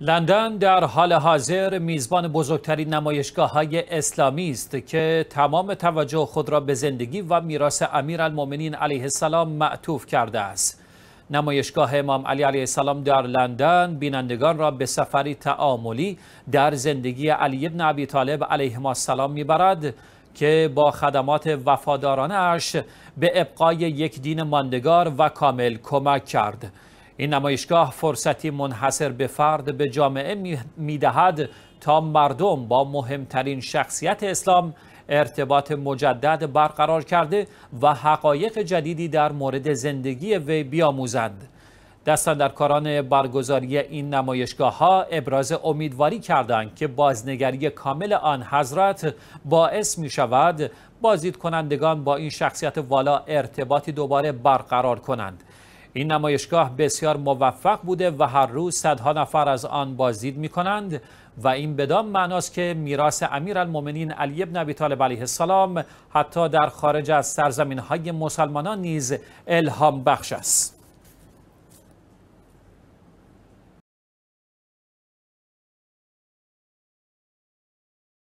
لندن در حال حاضر میزبان بزرگترین نمایشگاه های اسلامی است که تمام توجه خود را به زندگی و میراث امیرالمؤمنین علیه السلام معطوف کرده است. نمایشگاه امام علی علیه السلام در لندن بینندگان را به سفری تعاملی در زندگی علی ابن ابی طالب علیه السلام میبرد که با خدمات وفادارانش به ابقای یک دین ماندگار و کامل کمک کرد. این نمایشگاه فرصتی منحصر به فرد به جامعه میدهد تا مردم با مهمترین شخصیت اسلام ارتباط مجدد برقرار کرده و حقایق جدیدی در مورد زندگی وی بیاموزند کاران برگزاری این نمایشگاه ها ابراز امیدواری کردند که بازنگری کامل آن حضرت باعث می شود بازدید کنندگان با این شخصیت والا ارتباطی دوباره برقرار کنند این نمایشگاه بسیار موفق بوده و هر روز صدها نفر از آن بازدید می کنند و این بدان معناست که میراث امیرالمؤمنین علی ابن ابی طالب علیه السلام حتی در خارج از سرزمین های مسلمانان نیز الهام بخش است